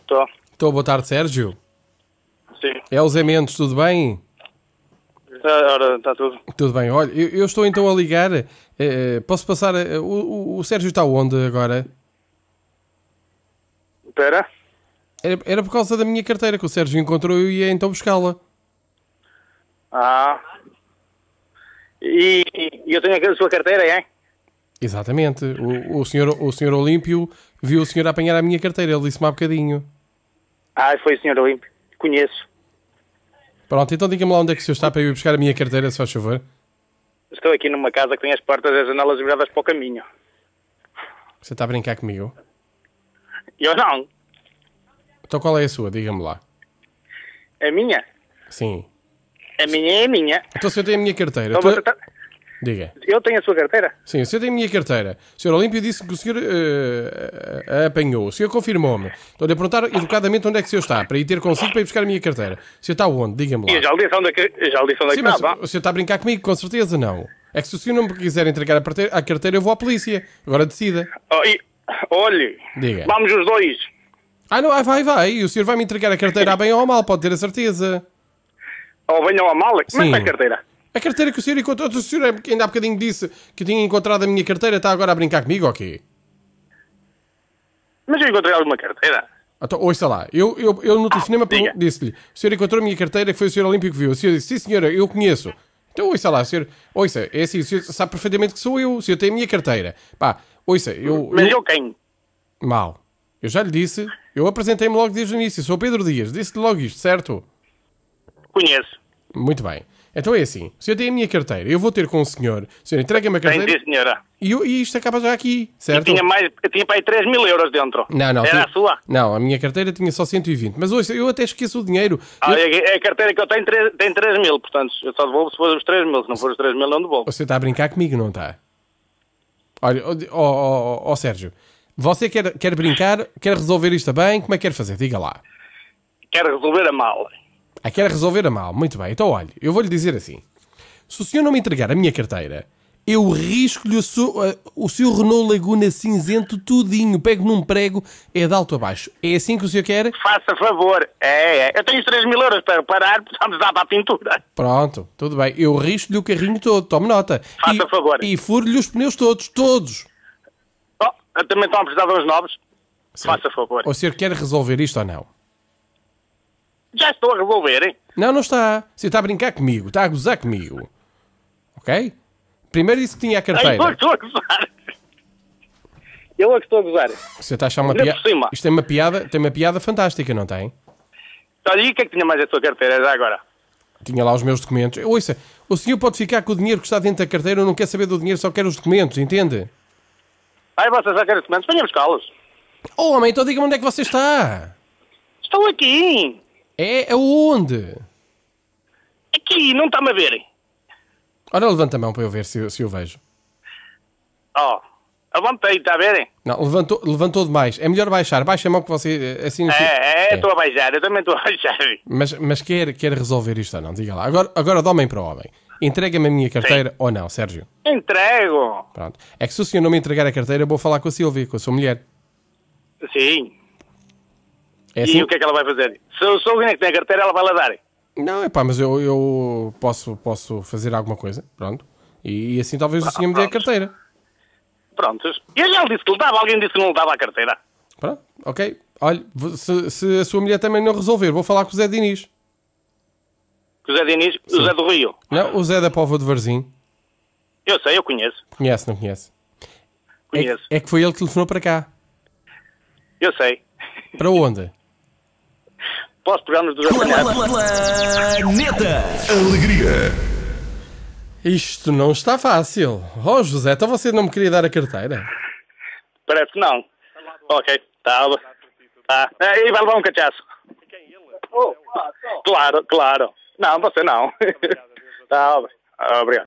Estou. Estou, boa tarde, Sérgio. Sim. É os Mendes, tudo bem? É, ora, está tudo. Tudo bem, olha, eu, eu estou então a ligar. Eh, eh, posso passar. Eh, o, o- Sérgio está onde agora? Espera. Era, era por causa da minha carteira que o Sérgio encontrou e eu ia então buscá-la. Ah. E, e eu tenho a sua carteira, hein? Exatamente. O, o, senhor, o senhor Olímpio viu o senhor apanhar a minha carteira, ele disse-me há bocadinho. Ah, foi o senhor Olímpio. Conheço. Pronto, então diga-me lá onde é que o senhor está para ir buscar a minha carteira, se faz favor. Estou aqui numa casa que tem as portas e as janelas viradas para o caminho. Você está a brincar comigo? Eu não. Então qual é a sua? Diga-me lá. A minha? Sim. A minha é a minha. Então o eu tem a minha carteira... Estou, estou, é- Diga. Eu tenho a sua carteira? Sim, o senhor tem a minha carteira. O senhor Olímpio disse que o senhor uh, a apanhou. O senhor confirmou-me. Estou-lhe a perguntar educadamente onde é que o senhor está, para ir ter consigo para ir buscar a minha carteira. O senhor está onde? Diga-me lá. já lhe disse onde é que, já lhe disse onde é que mas O senhor está a brincar comigo, com certeza não. É que se o senhor não me quiser entregar a carteira, eu vou à polícia. Agora decida. Oh, e, olhe, Diga. vamos os dois. Ah, não, ah, vai, vai. E o senhor vai me entregar a carteira a bem ou a mal, pode ter a certeza. Ou bem ou a mal? Como é a carteira? A carteira que o senhor encontrou, o senhor é- ainda há bocadinho disse que tinha encontrado a minha carteira, está agora a brincar comigo ou okay? quê? Mas eu encontrei alguma carteira. Então, ouça lá, eu, eu, eu no ah, telefonema ah, disse-lhe: o senhor encontrou a minha carteira que foi o senhor Olímpico que viu. O senhor disse: sim, senhora, eu conheço. Então, ouça lá, senhor, ouça, é assim, o senhor sabe perfeitamente que sou eu, o senhor tem a minha carteira. Pá, ouça, eu. Mas eu, eu quem? Mal. Eu já lhe disse, eu apresentei-me logo desde o início, sou Pedro Dias, disse-lhe logo isto, certo? Conheço. Muito bem. Então é assim: o senhor tem a minha carteira, eu vou ter com o senhor, senhor, entrega-me a carteira. Tem, senhora. E, e isto acaba já aqui, certo? Eu tinha, mais, tinha para aí 3 mil euros dentro. Não, não. Era tinha, a sua? Não, a minha carteira tinha só 120. Mas hoje eu até esqueço o dinheiro. Ah, eu... É, é a carteira que eu tenho 3, tem 3 mil, portanto, eu só devolvo se for os 3 mil. Se não for os 3 mil, não devolvo. Você está a brincar comigo, não está? Olha, ó oh, oh, oh, Sérgio, você quer, quer brincar, quer resolver isto bem? Como é que quer fazer? Diga lá. Quero resolver a mala. Ah, quer resolver a mal. Muito bem. Então, olha, eu vou-lhe dizer assim. Se o senhor não me entregar a minha carteira, eu risco-lhe o, ah, o, seu Renault Laguna cinzento tudinho. Pego num prego, é de alto a baixo. É assim que o senhor quer? Faça favor. É, é. Eu tenho os 3 mil euros para reparar, precisamos dar para a pintura. Pronto, tudo bem. Eu risco-lhe o carrinho todo, tome nota. Faça e, favor. E furo-lhe os pneus todos, todos. Oh, eu também estão a precisar de uns novos. Sim. Faça favor. O senhor quer resolver isto ou não? já estou a revolver, hein? Não, não está. Você está a brincar comigo, está a gozar comigo. Ok? Primeiro disse que tinha a carteira. Eu estou a gozar. Eu é que estou a gozar. Você está a achar uma piada. Isto tem uma piada, tem uma piada fantástica, não tem? Olha, e o que é que tinha mais a sua carteira já agora? Tinha lá os meus documentos. Ouça, o senhor pode ficar com o dinheiro que está dentro da carteira, eu não quer saber do dinheiro, só quer os documentos, entende? Ai, vocês já querem documentos? Venha buscá-los. Oh, homem, então diga-me onde é que você está. Estou aqui. É aonde? Aqui, não está-me a ver. Ora, levanta a mão para eu ver se, se eu vejo. Ó, oh, levantei, está a ver? Não, levantou, levantou demais. É melhor baixar. Baixa a mão que você... Eh, assim, é, é, é, estou a baixar. Eu também estou a baixar. Mas, mas quer, quer resolver isto ou não? Diga lá. Agora, agora de homem para homem. Entrega-me a minha carteira Sim. ou não, Sérgio? Entrego. Pronto. É que se o senhor não me entregar a carteira, eu vou falar com a Silvia, com a sua mulher. Sim. É assim? E o que é que ela vai fazer? Se, o alguém que tem a carteira, ela vai lá dar. Não, é pá, mas eu, eu posso, posso fazer alguma coisa, pronto. E, e assim talvez o senhor me dê a carteira. pronto E ele disse que lhe dava, alguém disse que não lhe dava a carteira. Pronto, ok. Olha, se, se a sua mulher também não resolver, vou falar com o Zé Diniz. O Zé Diniz? Sim. O Zé do Rio? Não, o Zé da Pova de Varzim. Eu sei, eu conheço. Conhece, não conhece? É conheço. É, é que foi ele que telefonou para cá. Eu sei. Para onde? para os programas Planeta Alegria. Isto não está fácil. Oh, José, então você não me queria dar a carteira? Parece que não. Ok, tá. tá. Eh, e vai levar um cachaço. É oh, claro, claro. Não, você não. tá, obrigado.